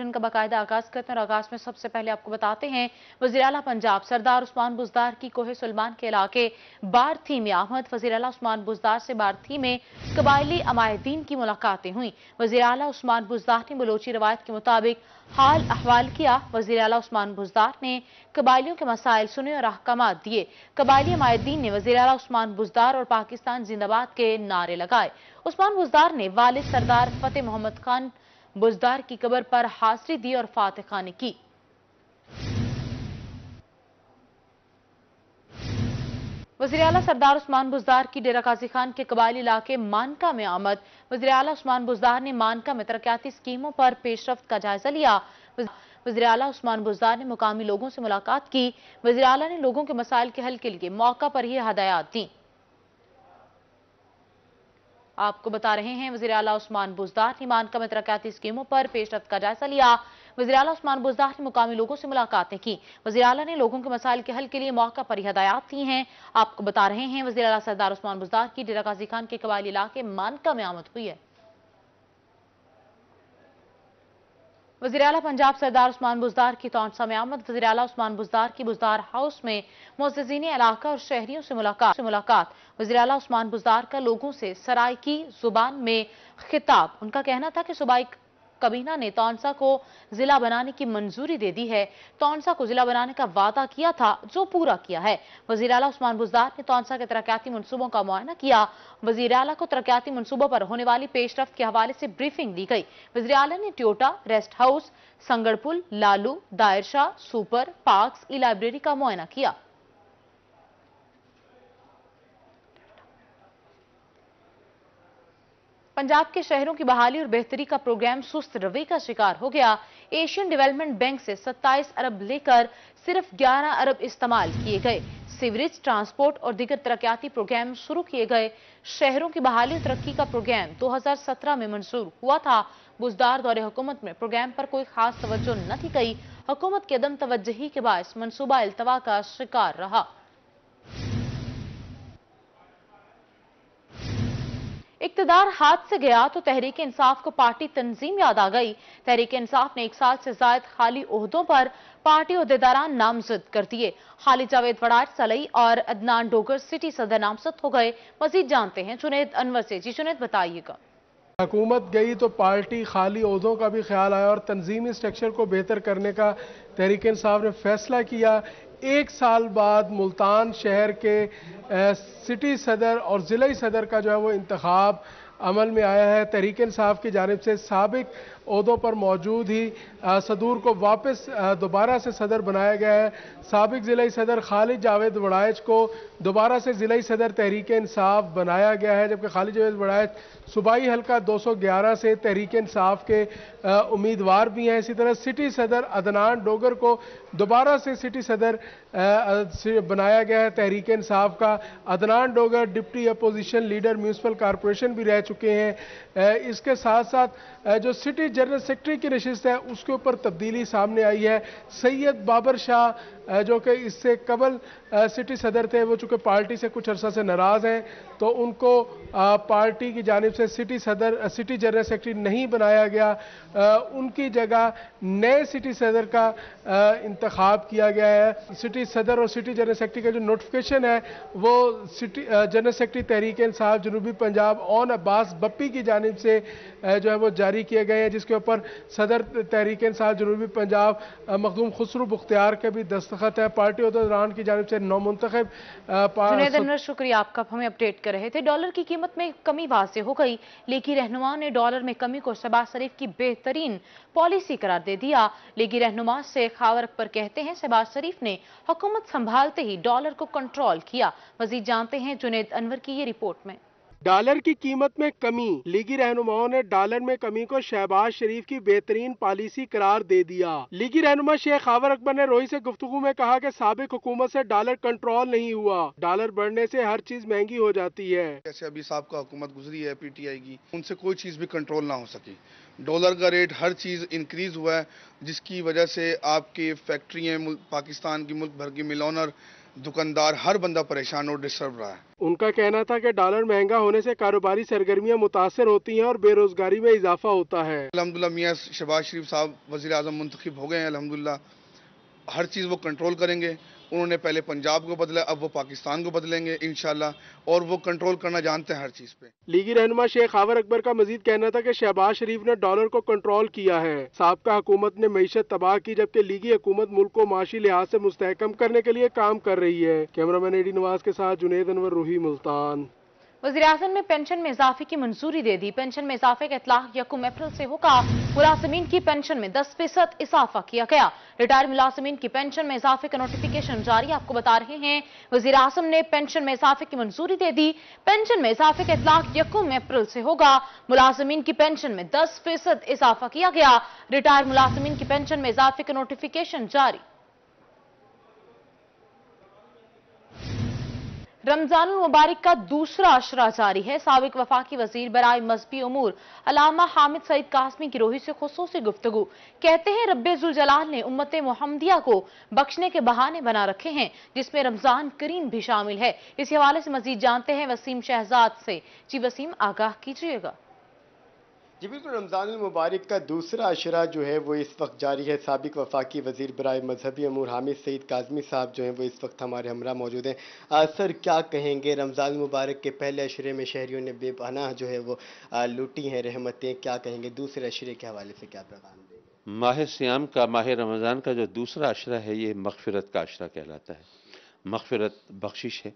bulletin का बाकायदा आगाज करते हैं और आगाज में सबसे पहले आपको बताते हैं वजी अला पंजाब सरदार उस्मान बुजदार की कोहे सलमान के इलाके बारथी में आहमद वजी अला उस्मान बुजदार से बारथी में कबायली अमायदीन की मुलाकातें हुई वजी अला उस्मान बुजदार ने बलोची रवायत के मुताबिक हाल अहवाल किया वजी अला उस्मान बुजदार ने कबायलियों के मसाइल सुने और अहकाम दिए कबायली अमायदीन ने वजी अला उस्मान बुजदार और पाकिस्तान जिंदाबाद के नारे लगाए उस्मान बुजदार ने वालिद सरदार फतेह मोहम्मद खान बुजदार की कबर पर हाजिरी दी और फातहा ने की वजी अला सरदार उस्मान बुजदार की डेरा काजी खान के कबायली इलाके मानका में आमद वजी अला उस्मान बुजदार ने मानका में तरक्याती स्कीमों पर पेशरफ का जायजा लिया वजी अला उस्मान बुजदार ने मुकामी लोगों से मुलाकात की वजी अला ने लोगों के मसाइल के हल के लिए मौका पर ही हदायत दी आपको बता रहे हैं वजी अला उस्मान बुजदार ने मान कम तरक्याती स्कीमों पर पेशरफ का जायजा लिया वजी अला उस्मान बुजदार ने मुकामी लोगों से मुलाकातें की वजी अला ने लोगों के मसाइल के हल के लिए मौका पर हदायत की हैं आपको बता रहे हैं वजी अला सरदार उस्मान बुजदार की डेरा काजी खान के कबायली इलाके मानका में आमद हुई है वजी अला पंजाब सरदार उस्मान बुजदार की तौनसा में आमद वजी अला उस्मान बुजदार की बुजदार हाउस में मोजीन इलाका और शहरियों से मुलाकात से मुलाकात वजी अला उस्मान बुजदार का लोगों से सरायकी जुबान में खिताब उनका कहना था कि एक कबीना ने तौनसा को जिला बनाने की मंजूरी दे दी है तौनसा को जिला बनाने का वादा किया था जो पूरा किया है वजीर अला उस्मान बुजदार ने तौनसा के तरक्याती मनसूबों का मुआयना किया वजीर अला को तरक्याती मनसूबों पर होने वाली पेशरफ के हवाले से ब्रीफिंग दी गई वजी अला ने ट्योटा रेस्ट हाउस संगड़पुल लालू दायरशाह सुपर पार्क्स ई लाइब्रेरी का मुआयना किया पंजाब के शहरों की बहाली और बेहतरी का प्रोग्राम सुस्त रवे का शिकार हो गया एशियन डेवलपमेंट बैंक से 27 अरब लेकर सिर्फ 11 अरब इस्तेमाल किए गए सीवरेज ट्रांसपोर्ट और दिगर तरक्याती प्रोग्राम शुरू किए गए शहरों की बहाली और तरक्की का प्रोग्राम 2017 में मंजूर हुआ था बुजदार दौरे हुकूमत में प्रोग्राम पर कोई खास तवज्जो न थी गई हुकूमत के दम तवज्जही के बाद मनसूबा अल्तवा का शिकार रहा इकतदार हाथ से गया तो तहरीक इंसाफ को पार्टी तंजीम याद आ गई तहरीक इंसाफ ने एक साल से जायद खाली अहदों पर पार्टी अहदेदारान नामजद कर दिए खाली जावेद वड़ाट सलई और अदनान डोगर सिटी सदर नामजद हो गए मजीद जानते हैं चुनेद अनवर से जी चुनेद बताइएगा हुकूमत गई तो पार्टी खाली अहदों का भी ख्याल आया और तंजीमी स्ट्रक्चर को बेहतर करने का तहरीक इंसाफ ने फैसला किया एक साल बाद मुल्तान शहर के सिटी सदर और ज़िले सदर का जो है वो इंतखब अमल में आया है तहरीक इसाफ की जानब से सबक अहदों पर मौजूद ही सदूर को वापस दोबारा से सदर बनाया गया है सबक जिले सदर खालिद जावेद वड़ाइज को दोबारा से जिले सदर तहरीक इंसाफ बनाया गया है जबकि खालिद जावेद वड़ाइज सूबाई हल्का दो सौ ग्यारह से तहरीक इंसाफ के उम्मीदवार भी हैं इसी तरह सिटी सदर अदनान डोगर को दोबारा से सिटी सदर बनाया गया है तहरीक इंसाफ का Adnan Dogar deputy opposition leader municipal corporation भी रह चुके हैं इसके साथ साथ जो सिटी जनरल सेक्रेटरी की नशस्त है उसके ऊपर तब्दीली सामने आई है सैयद बाबर शाह है जो कि इससे कबल सिटी सदर थे वो चूँकि पार्टी से कुछ अरसा से नाराज़ हैं तो उनको आ, पार्टी की जानब से सिटी सदर आ, सिटी जनरल सेक्रेटरी नहीं बनाया गया आ, उनकी जगह नए सिटी सदर का इंतखब किया गया है सिटी सदर और सिटी जनरल सेक्रेटरी का जो नोटिफिकेशन है वो city general secretary Tehreek Insaf जनूबी पंजाब ऑन अब्बास बप्पी की जानब से जो है वो जारी किए गए हैं जिसके ऊपर सदर तहरीक इंसाफ जनूबी पंजाब मखदूम खसरू बख्तियार के भी दस्तखत है पार्टी और की जानब से नौ मुंतब शुक्रिया आपका हमें अपडेट कर रहे थे डॉलर की कीमत में कमी वाजे हो गई लेकिन रहनुमा ने डॉलर में कमी को शबाज शरीफ की बेहतरीन पॉलिसी करार दे दिया लेकिन रहनुमा से खावर पर कहते हैं शहबाज शरीफ ने हुकूमत संभालते ही डॉलर को कंट्रोल किया मजीद जानते हैं जुनेद अनवर की ये रिपोर्ट में डॉलर की कीमत में कमी लीगी रहनुमाओं ने डॉलर में कमी को शहबाज शरीफ की बेहतरीन पॉलिसी करार दे दिया लीगी रहनुमा शेख खावर अकबर ने रोही से गुफ्तु में कहा कि सबक हुकूमत से डॉलर कंट्रोल नहीं हुआ डॉलर बढ़ने से हर चीज महंगी हो जाती है जैसे अभी सबका हुकूमत गुजरी है पीटीआई की उनसे कोई चीज भी कंट्रोल ना हो सकी डॉलर का रेट हर चीज़ इंक्रीज़ हुआ है जिसकी वजह से आपकी फैक्ट्रिया पाकिस्तान की मुल्क भर की मिलोनर दुकानदार हर बंदा परेशान और डिस्टर्ब रहा है उनका कहना था कि डॉलर महंगा होने से कारोबारी सरगर्मियां मुतासर होती हैं और बेरोजगारी में इजाफा होता है अलहमदिल्ला मियाँ शहबाज शरीफ साहब वजी अजम मुंतब हो गए हैं अलहमदिल्ला हर चीज़ वो कंट्रोल करेंगे उन्होंने पहले पंजाब को बदला अब वो पाकिस्तान को बदलेंगे इन और वो कंट्रोल करना जानते हैं हर चीज़ पे लीगी रहनमा शेख हावर अकबर का मजीद कहना था की शहबाज शरीफ ने डॉलर को कंट्रोल किया है सबका हुकूमत ने मीशत तबाह की जबकि लीगी हुकूमत मुल्क को माशी लिहाज से मुस्तकम करने के लिए काम कर रही है कैमरा मैन एडी नवाज के साथ जुनेद अनवर रूही मुल्तान वजी अजम ने पेंशन में इजाफे की मंजूरी दे दी पेंशन में इजाफे का इतलाक यकम अप्रैल से होगा मुलाजमीन की पेंशन में दस फीसद इजाफा किया गया रिटायर मुलाजमीन की पेंशन में इजाफे का नोटिफिकेशन जारी आपको बता रहे हैं वजी अजम ने पेंशन में इजाफे की मंजूरी दे दी पेंशन में इजाफे का इतलाक यकुम अप्रैल से होगा मुलाजमीन की पेंशन में दस फीसद इजाफा किया गया रिटायर मुलाजमीन की पेंशन में इजाफे का नोटिफिकेशन जारी रमजान मुबारक का दूसरा अशरा जारी है सबक वफाकी वजीर बरए मजहबी अमूर अलामा हामिद सईद कासमी की रोही से खसूस गुफ्तु कहते हैं जुलजलाल ने उम्मत मोहम्मदिया को बख्शने के बहाने बना रखे हैं जिसमें रमजान करीम भी शामिल है इस हवाले से मजीद जानते हैं वसीम शहजाद से जी वसीम आगाह कीजिएगा जी बिल्कुल रमज़ान मुबारक का दूसरा अशरा जो है वो इस वक्त जारी है सबक वफाकी वजीर ब्राय मजहबी अमूर हामिद सईद काजमी साहब जो हैं वो इस वक्त हमारे हमरा मौजूद हैं सर क्या कहेंगे रमज़ान मुबारक के पहले अशरे में शहरीों ने बेपनाह जो है वो लूटी हैं रहमतें क्या कहेंगे दूसरे अशरे के हवाले से क्या पैगाम देंगे माह श्याम का माह रमज़ान का जो दूसरा अशरा है ये मगफरत का अशरा कहलाता है मगफरत बख्शिश है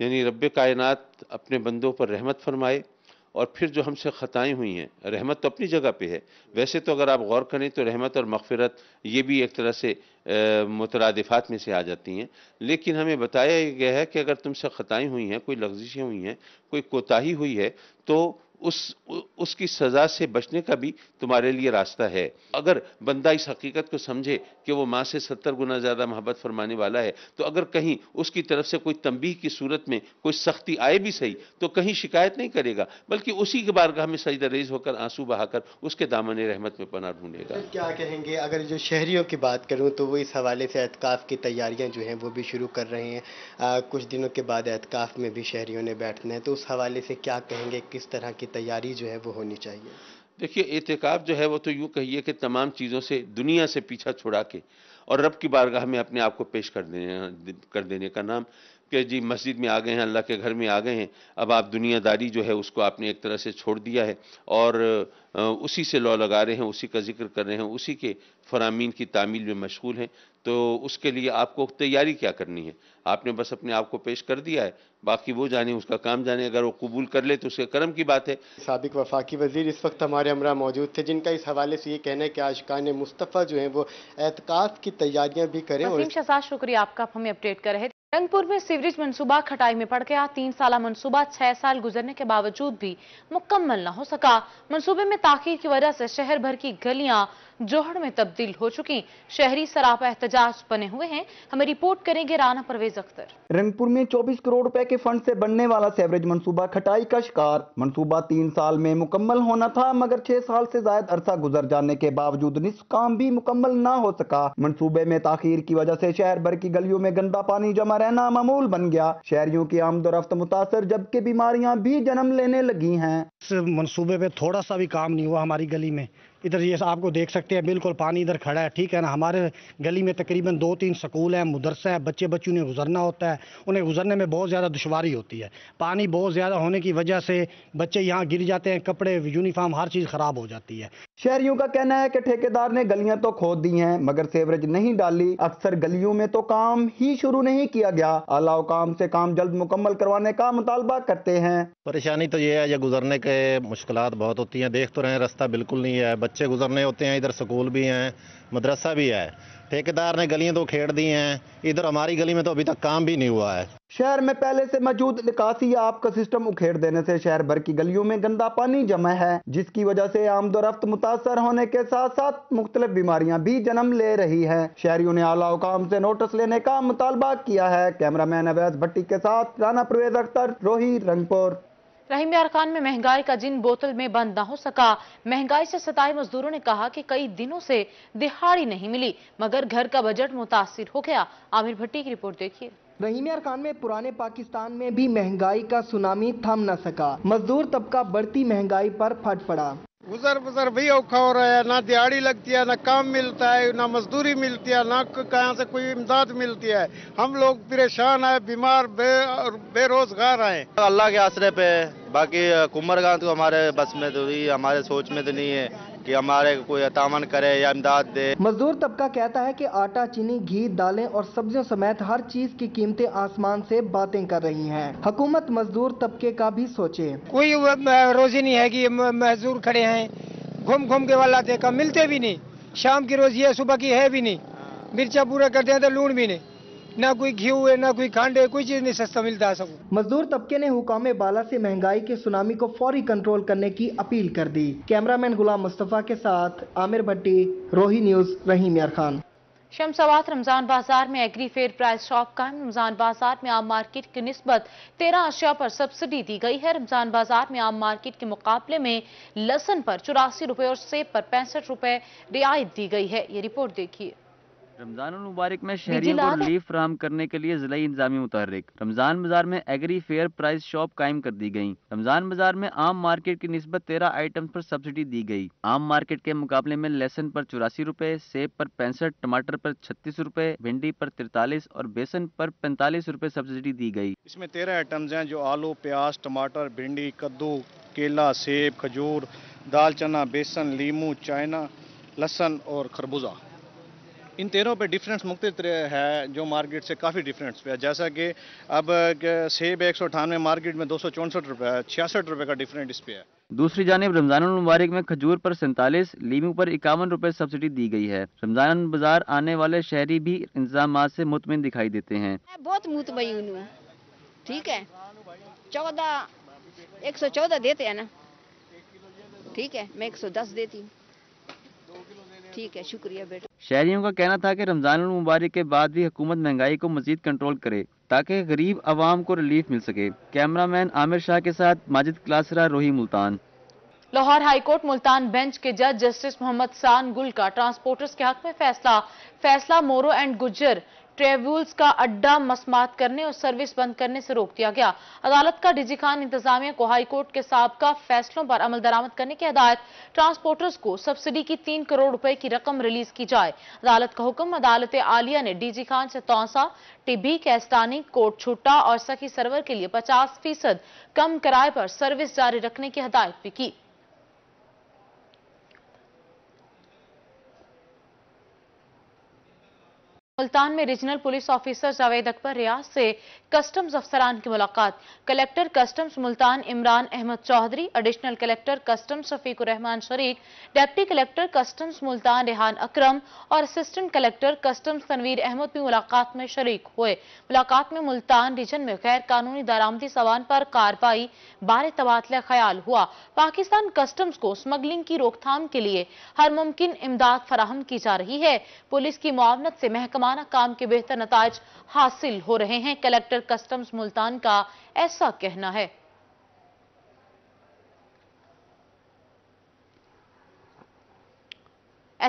यानी रब कायनत अपने बंदों पर रहमत फरमाए और फिर जो हमसे ख़ताएँ हुई हैं रहमत तो अपनी जगह पे है वैसे तो अगर आप गौर करें तो रहमत और मगफरत ये भी एक तरह से मुतरदफ़ात में से आ जाती हैं लेकिन हमें बताया गया है कि अगर तुमसे ख़ताएँ हुई हैं कोई लफ्जिशें हुई हैं कोई कोताही हुई है तो उस उसकी सज़ा से बचने का भी तुम्हारे लिए रास्ता है अगर बंदा इस हकीकत को समझे कि वो माँ से सत्तर गुना ज़्यादा मोहब्बत फरमाने वाला है तो अगर कहीं उसकी तरफ से कोई तंबी की सूरत में कोई सख्ती आए भी सही तो कहीं शिकायत नहीं करेगा बल्कि उसी के बारगाह में सजदा रेज होकर आंसू बहाकर उसके दामन रहमत में पना ढूंढेगा क्या कहेंगे अगर जो शहरियों की बात करूँ तो वो इस हवाले से एहतकाफ़ की तैयारियाँ जो हैं वो भी शुरू कर रहे हैं कुछ दिनों के बाद एहतकाफ़ में भी शहरियों ने बैठना है तो उस हवाले से क्या कहेंगे किस तरह की तैयारी जो है वो होनी चाहिए देखिए एहतिकाब जो है वो तो यूँ कहिए कि तमाम चीज़ों से दुनिया से पीछा छुड़ा के और रब की बारगाह में अपने आप को पेश कर देने कर देने का नाम कि जी मस्जिद में आ गए हैं अल्लाह के घर में आ गए हैं अब आप दुनियादारी जो है उसको आपने एक तरह से छोड़ दिया है और उसी से लॉ लगा रहे हैं उसी का जिक्र कर रहे हैं उसी के फरामीन की तामील में मशगूल हैं तो उसके लिए आपको तैयारी क्या करनी है आपने बस अपने आप को पेश कर दिया है बाकी वो जाने उसका काम जाने अगर वो कबूल कर ले तो उसके कर्म की बात है सबक वफाकी वजीर इस वक्त हमारे हमरा मौजूद थे जिनका इस हवाले से ये कहना है कि आशकान मुस्तफ़ा जो है वो एहतकात की तैयारियाँ भी करें और शुक्रिया आपका आप हमें अपडेट कर रहे रंगपुर में सीवरेज मंसूबा खटाई में पड़ गया तीन साल मंसूबा छह साल गुजरने के बावजूद भी मुकम्मल न हो सका मंसूबे में ताखिर की वजह से शहर भर की गलियां जोहड़ में तब्दील हो चुकी शहरी सरापा एहतजाज बने हुए हैं हमें रिपोर्ट करेंगे राना परवेज अख्तर रंगपुर में 24 करोड़ रुपए के फंड से बनने वाला सेवरेज मंसूबा खटाई का शिकार मंसूबा तीन साल में मुकम्मल होना था मगर छह साल से ज्यादा अरसा गुजर जाने के बावजूद निस काम भी मुकम्मल न हो सका मनसूबे में ताखिर की वजह ऐसी शहर भर की गलियों में गंदा पानी जमा रहना मामूल बन गया शहरियों की आमदोरफ्त मुतासर जबकि बीमारियाँ भी जन्म लेने लगी है मनसूबे में थोड़ा सा भी काम नहीं हुआ हमारी गली में इधर ये आपको देख सकते हैं बिल्कुल पानी इधर खड़ा है ठीक है ना हमारे गली में तकरीबन दो तीन स्कूल हैं मदरसा है बच्चे बच्चों ने गुजरना होता है उन्हें गुजरने में बहुत ज़्यादा दुशारी होती है पानी बहुत ज़्यादा होने की वजह से बच्चे यहाँ गिर जाते हैं कपड़े यूनिफाम हर चीज़ ख़राब हो जाती है शहरियों का कहना है कि ठेकेदार ने गलियाँ तो खोद दी हैं मगर सेवरेज नहीं डाली अक्सर गलियों में तो काम ही शुरू नहीं किया गया अलाव काम से काम जल्द मुकम्मल करवाने का मुतालबा करते हैं परेशानी तो ये है या गुजरने के मुश्किल बहुत होती हैं देख तो रहे हैं रास्ता बिल्कुल नहीं है बच्चे गुजरने होते हैं इधर स्कूल भी हैं मदरसा भी है ठेकेदार ने गलियां तो खेड़ दी हैं इधर हमारी गली में तो अभी तक काम भी नहीं हुआ है शहर में पहले से मौजूद निकासी या आपका सिस्टम उखेड़ देने से शहर भर की गलियों में गंदा पानी जमा है जिसकी वजह से आमदोरफ्त मुतासर होने के साथ साथ मुख्तलिफ बीमारियां भी जन्म ले रही हैं शहरियों ने आला हुकाम से नोटिस लेने का मुतालबा किया है कैमरा मैन अवैध भट्टी के साथ राना परवेज अख्तर रोही रंगपुर रहीम खान में महंगाई का जिन बोतल में बंद न हो सका महंगाई से सताए मजदूरों ने कहा कि कई दिनों से दिहाड़ी नहीं मिली मगर घर का बजट मुतासर हो गया आमिर भट्टी की रिपोर्ट देखिए रहीम खान में पुराने पाकिस्तान में भी महंगाई का सुनामी थम न सका मजदूर तबका बढ़ती महंगाई पर फट पड़ा गुजर बुजर भी औखा हो रहा है ना दिहाड़ी लगती है ना काम मिलता है ना मजदूरी मिलती है ना कहाँ से कोई इमदाद मिलती है हम लोग परेशान है बीमार बे, बेरोजगार है अल्लाह के आसरे पे बाकी कुमर गांव तो हमारे बस में तो नहीं हमारे सोच में तो नहीं है कि हमारे कोई अतामन करे या इमदाद दे मजदूर तबका कहता है कि आटा चीनी घी दालें और सब्जियों समेत हर चीज की कीमतें आसमान से बातें कर रही हैं हकूमत मजदूर तबके का भी सोचे कोई रोजी नहीं है कि मजदूर खड़े हैं घूम घूम के वाला देखा मिलते भी नहीं शाम की रोजी है सुबह की है भी नहीं मिर्चा पूरा करते हैं तो लून भी नहीं ना कोई घी है ना कोई खांड है कोई चीज नहीं सस्ता मिलता सब मजदूर तबके ने हुकाम बाला ऐसी महंगाई के सुनामी को फौरी कंट्रोल करने की अपील कर दी कैमरामैन गुलाम मुस्तफ़ा के साथ आमिर भट्टी रोही न्यूज रहीम यार खान शमसाबाद रमज़ान बाजार में एग्री फेयर प्राइस शॉप का रमज़ान बाजार में आम मार्केट की नस्बत तेरह अशिया पर सब्सिडी दी गई है रमज़ान बाजार में आम मार्केट के मुकाबले में लसन पर चौरासी रुपए और सेब पर पैंसठ रुपए रियायत दी गई है ये रिपोर्ट देखिए रमजान मुबारक में शहरी को रिलीफ फ्राहम करने के लिए जिला इंतजामी मुतहरिक रमजान बाजार में एग्री फेयर प्राइस शॉप कायम कर दी गयी रमजान बाजार में आम मार्केट की नस्बत तेरह आइटम्स पर सब्सिडी दी गयी आम मार्केट के मुकाबले में लहसन पर चौरासी रूपए सेब पर पैंसठ टमाटर पर छत्तीस रूपए भिंडी पर तिरतालीस और बेसन पर पैंतालीस रूपए सब्सिडी दी गयी इसमें तेरह आइटम हैं जो आलू प्याज टमाटर भिंडी कद्दू केला सेब खजूर दाल चना बेसन लीमू चाइना लहसन और खरबूजा इन तेरों पे डिफरेंस मुख्त है जो मार्केट से काफ़ी डिफरेंस पे है जैसा कि अब सेब एक सौ अठानवे मार्केट में दो सौ चौंसठ रुपये छियासठ रुपये का डिफरेंट इस पे है दूसरी जानब रमजान मुबारक में खजूर पर सैंतालीस लीमू पर इक्यावन रुपये सब्सिडी दी गई है रमजान बाजार आने वाले शहरी भी इंतजाम से मुतमिन दिखाई देते हैं बहुत मुतमिन हुए ठीक है चौदह एक सौ चौदह देते हैं ना ठीक है मैं एक सौ दस देती हूँ ठीक है शुक्रिया बेटा शहरीों का कहना था कि रमज़ान मुबारक के बाद भी हुकूमत महंगाई को मजीद कंट्रोल करे ताकि गरीब आवाम को रिलीफ मिल सके कैमरा मैन आमिर शाह के साथ माजिद क्लासरा रोही मुल्तान लाहौर हाईकोर्ट मुल्तान बेंच के जज जस्टिस मोहम्मद सान गुल का ट्रांसपोर्टर्स के हक में फैसला फैसला मोरो एंड गुजर ट्रेवल्स का अड्डा मसमात करने और सर्विस बंद करने से रोक दिया गया अदालत का डिजी खान इंतजामिया को हाईकोर्ट के सबका फैसलों पर अमल दरामद करने की हदायत ट्रांसपोर्टर्स को सब्सिडी की तीन करोड़ रुपए की रकम रिलीज की जाए अदालत का हुक्म अदालत आलिया ने डीजी खान से तौसा टिबी कैस्टानी कोर्ट छुट्टा और सखी सर्वर के लिए पचास फीसद कम किराए पर सर्विस जारी रखने की हदायत भी की मुल्तान में regional police officer Javed Akbar Riaz से कस्टम्स अफसरान की मुलाकात collector customs Multan Imran Ahmed Chaudhry additional collector customs Rehman शरीक deputy collector customs Multan Rehan Akram और assistant collector customs Tanveer Ahmed भी मुलाकात में शरीक हुए मुलाकात में मुल्तान रीजन में गैर कानूनी दरामदी सवान पर कार्रवाई बारे तबादला ख्याल हुआ पाकिस्तान कस्टम्स को स्मगलिंग की रोकथाम के लिए हर मुमकिन इमदाद फराहम की जा रही है पुलिस की मुआवनत से महकमा मनमाना काम के बेहतर नतज हासिल हो रहे हैं कलेक्टर कस्टम्स मुल्तान का ऐसा कहना है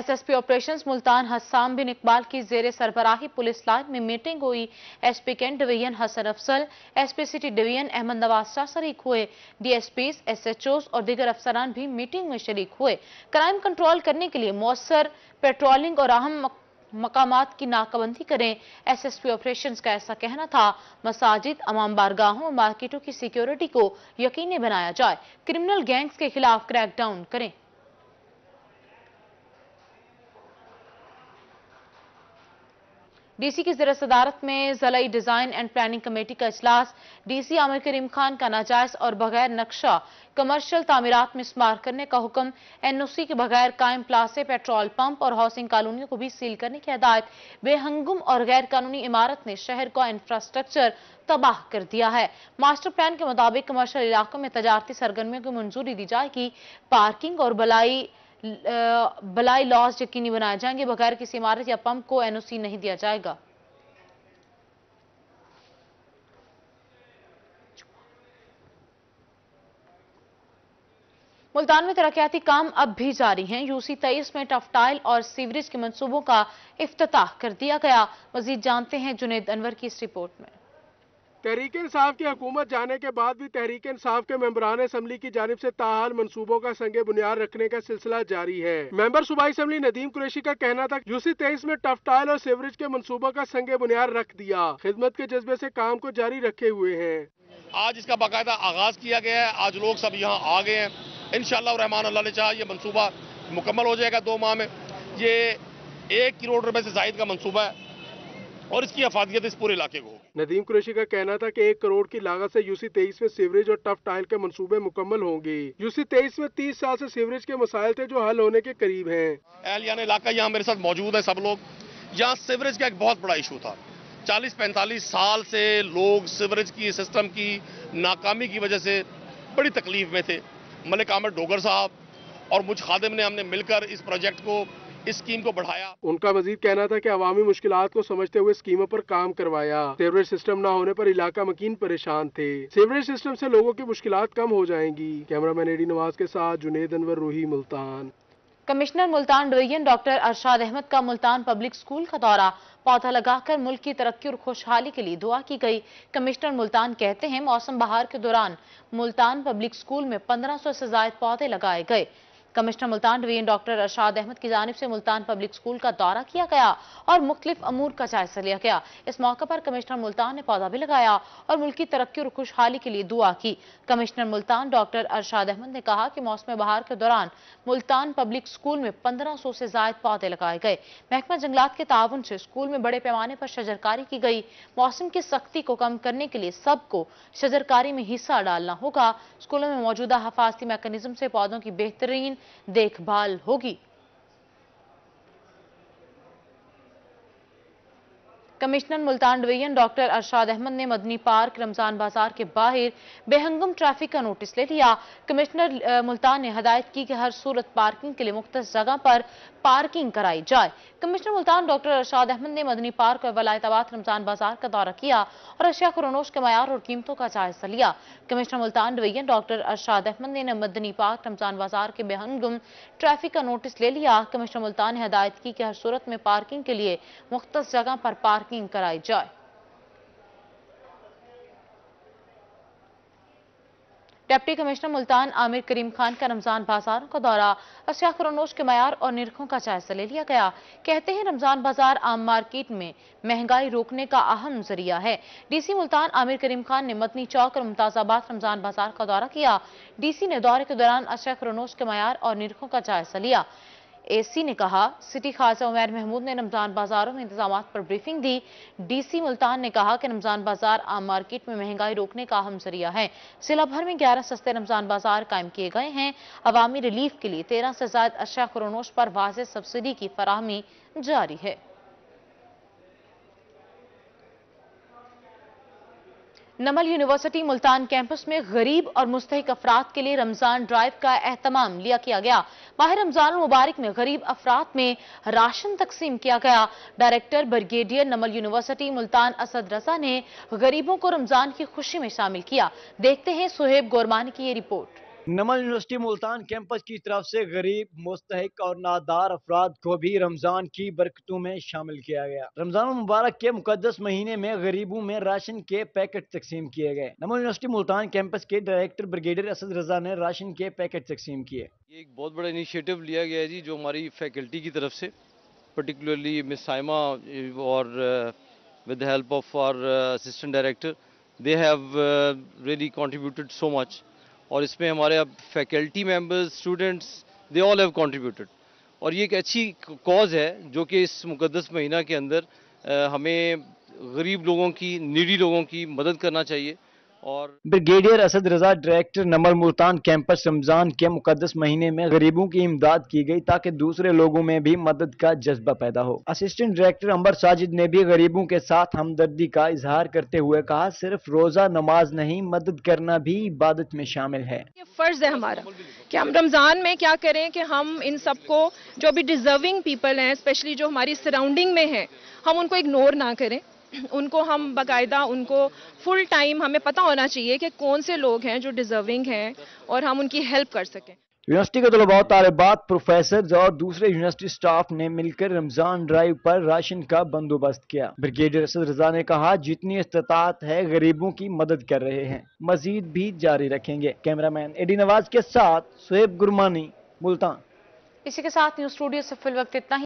एसएसपी ऑपरेशंस मुल्तान हस्साम बिन इकबाल की जेर सरबराही पुलिस लाइन में मीटिंग हुई SP cantt division Hasan Afzal SP city division Ahmed Nawaz Shah शरीक हुए डीएसपीज एसएचओस और दीगर अफसरान भी मीटिंग में शरीक हुए क्राइम कंट्रोल करने के लिए मौसर पेट्रोलिंग और अहम मकाम की नाकाबंदी करें एस एस पी ऑपरेशन का ऐसा कहना था मसाजिद अमाम बारगाहों और मार्केटों की सिक्योरिटी को यकीनी बनाया जाए क्रिमिनल गैंग्स के खिलाफ क्रैकडाउन करें डीसी की जर सदारत में जलई डिजाइन एंड प्लानिंग कमेटी का अजलास डीसी आमिर करीम खान का नाजायज और बगैर नक्शा कमर्शियल तामीरत में शुमार करने का हुक्म एन ओ सी के बगैर कायम प्लासे पेट्रोल पंप और हाउसिंग कॉलोनियों को भी सील करने की हदायत बेहंगुम और गैर कानूनी इमारत ने शहर का इंफ्रास्ट्रक्चर तबाह कर दिया है मास्टर प्लान के मुताबिक कमर्शियल इलाकों में तजारती सरगर्मियों की मंजूरी दी जाएगी पार्किंग और बलाई बलाई लॉज यकीनी बनाए जाएंगे बगैर किसी इमारत या पंप को एनओसी नहीं दिया जाएगा मुल्तान में तरक्याती काम अब भी जारी हैं यूसी तेईस में टफटाइल और सीवरेज के मनसूबों का अफ्ताह कर दिया गया मजीद जानते हैं जुनेद अनवर की इस रिपोर्ट में तहरीक इंसाफ की हुकूमत जाने के बाद भी तहरीक इंसाफ के मेम्बरान असम्बली की जानब ऐसी ताहाल मनसूबों का संग बुनियाद रखने का सिलसिला जारी है मेम्बर सूबाई असम्बली नदीम कुरेशी का कहना था यूसी तेईस में टफटाइल और सीवरेज के मनसूबों का संग बुनियाद रख दिया खिदमत के जज्बे ऐसी काम को जारी रखे हुए हैं आज इसका बाकायदा आगाज किया गया है आज लोग सब यहाँ आ गए हैं इन शहमान अल्लाह ने चाह ये मनसूबा मुकम्मल हो जाएगा दो माह में ये एक करोड़ रुपए से जायद का मनसूबा है और इसकी अफादियत इस पूरे इलाके को नदीम कुरेशी का कहना था कि एक करोड़ की लागत से यूसी तेईस में सीवरेज और टफ टाइल के मंसूबे मुकम्मल होंगे यूसी तेईस में तीस साल से सीवरेज के मसाइल थे जो हल होने के करीब है अहलियान इलाका यहाँ मेरे साथ मौजूद है सब लोग यहाँ सीवरेज का एक बहुत बड़ा इशू था चालीस पैंतालीस साल से लोग सीवरेज की सिस्टम की नाकामी की वजह से बड़ी तकलीफ में थे मलिक आमिर डोगर साहब और मुझ खादिम ने हमने मिलकर इस प्रोजेक्ट को इस स्कीम को बढ़ाया उनका मजीद कहना था की अवामी मुश्किल को समझते हुए स्कीमों आरोप काम करवाया सेवरेज सिस्टम न होने आरोप इलाका मकीन परेशान थे सेवरेज सिस्टम से लोगों की मुश्किल कम हो जाएंगी कैमरा मैन एडी नवाज के साथ Junaid Anwar Roohi Multan commissioner Multan division doctor Arshad Ahmed का मुल्तान पब्लिक स्कूल का दौरा पौधा लगाकर मुल्क की तरक्की और खुशहाली के लिए दुआ की गई कमिश्नर मुल्तान कहते हैं मौसम बहार के दौरान मुल्तान पब्लिक स्कूल में पंद्रह सौ से जायद पौधे लगाए गए commissioner Multan division doctor Arshad Ahmed की जानब से मुल्तान पब्लिक स्कूल का दौरा किया गया और मुख्तलिफ अमूर का जायजा लिया गया इस मौके पर कमिश्नर मुल्तान ने पौधा भी लगाया और मुल्क की तरक्की और खुशहाली के लिए दुआ की कमिश्नर मुल्तान डॉक्टर अरशाद अहमद ने कहा कि मौसम बहार के दौरान मुल्तान पब्लिक स्कूल में पंद्रह सौ से जायद पौधे लगाए गए महकमा जंगलात के ताउन से स्कूल में बड़े पैमाने पर शजरकारी की गई मौसम की सख्ती को कम करने के लिए सबको शजरकारी में हिस्सा डालना होगा स्कूलों में मौजूदा हफाजती मैकेनिज्म से पौधों की बेहतरीन देखभाल होगी commissioner Multan division doctor Arshad Ahmed ने मदनी पार्क रमजान बाजार के बाहर बेहंगम ट्रैफिक का नोटिस ले लिया कमिश्नर मुल्तान ने हदायत की कि हर सूरत पार्किंग के लिए मुख्त जगह पर पार्किंग कराई जाए कमिश्नर मुल्तान डॉक्टर अरशाद अहमद ने मदनी पार्क और वलायताबाद रमजान बाजार का दौरा किया और अशिया खुरनोश के मैार और कीमतों का जायजा लिया commissioner Multan division doctor Arshad Ahmed ने मदनी पार्क रमजान बाजार के बेहंगम ट्रैफिक का नोटिस ले लिया कमिश्नर मुल्तान ने हदायत की कि हर सूरत में पार्किंग के लिए मुख्त जगह पर पार्किंग પાર્કિંગ कराई जाए डिप्टी कमिश्नर मुल्तान आमिर करीम खान का रमजान बाजारों का दौरा अशिया खरोनोश के मैार और निरखों का जायजा ले लिया गया कहते हैं रमजान बाजार आम मार्केट में महंगाई रोकने का अहम जरिया है डीसी मुल्तान आमिर करीम खान ने मतनी चौक और मुमताजाबाद रमजान बाजार का दौरा किया डीसी ने दौरे के दौरान अशिया खरोनोश के मैार और निरखों का जायजा लिया एसी ने कहा सिटी खालसा उमैर महमूद ने रमजान बाजारों में इंतजाम पर ब्रीफिंग दी डीसी मुल्तान ने कहा कि रमजान बाजार आम मार्केट में महंगाई रोकने का अहम जरिया है जिला भर में ग्यारह सस्ते रमजान बाजार कायम किए गए हैं अवामी रिलीफ के लिए तेरह से ज्यादा अशा खरोनोश पर वाज सब्सिडी की फराहमी जारी है नमल यूनिवर्सिटी मुल्तान कैंपस में गरीब और मुस्तक अफराद के लिए रमजान ड्राइव का अहतमाम लिया किया गया माह रमजान मुबारक में गरीब अफराद में राशन तकसीम किया गया director brigadier Namal university Multan Asad Raza ने गरीबों को रमजान की खुशी में शामिल किया देखते हैं सुहेब गोरमान की ये report Namal university Multan campus की तरफ से गरीब मुस्तक और नादार अफराद को भी रमज़ान की बरकतों में शामिल किया गया रमज़ान मुबारक के मुकदस महीने में गरीबों में राशन के पैकेट तकसीम किए गए नमन यूनिवर्सिटी मुल्तान कैंपस के डायरेक्टर ब्रिगेडियर असद रजा ने राशन के पैकेट तकसीम किए एक बहुत बड़ा इनिशिएटिव लिया गया है जी जो हमारी फैकल्टी की तरफ से पर्टिकुलरली मिस साइमा और with help of our assistant director they have really contributed so much और इसमें हमारे अब faculty members students they all have contributed और ये एक अच्छी कॉज है जो कि इस मुकदस महीना के अंदर हमें गरीब लोगों की निडी लोगों की मदद करना चाहिए और brigadier Asad Raza director Namal Multan campus Ramzan के मुकदस महीने में गरीबों की इमदाद की गई ताकि दूसरे लोगों में भी मदद का जज्बा पैदा हो असिस्टेंट डायरेक्टर अंबर साजिद ने भी गरीबों के साथ हमदर्दी का इजहार करते हुए कहा सिर्फ रोज़ा नमाज नहीं मदद करना भी इबादत में शामिल है ये फ़र्ज़ है हमारा कि हम रमज़ान में क्या करें कि हम इन सबको जो भी डिज़र्विंग पीपल हैं स्पेशली जो हमारी सराउंडिंग में हैं हम उनको इग्नोर ना करें उनको हम बाकायदा उनको फुल टाइम हमें पता होना चाहिए कि कौन से लोग हैं जो डिजर्विंग हैं और हम उनकी हेल्प कर सकें यूनिवर्सिटी के तलबा तालबात प्रोफेसर और दूसरे यूनिवर्सिटी स्टाफ ने मिलकर रमजान ड्राइव पर राशन का बंदोबस्त किया ब्रिगेडियर असद रजा ने कहा जितनी इस्तात है गरीबों की मदद कर रहे हैं मजीद भी जारी रखेंगे कैमरामैन एडी नवाज के साथ सुहेब गुरमानी मुल्तान इसी के साथ न्यूज स्टूडियो से फिल वक्त इतना ही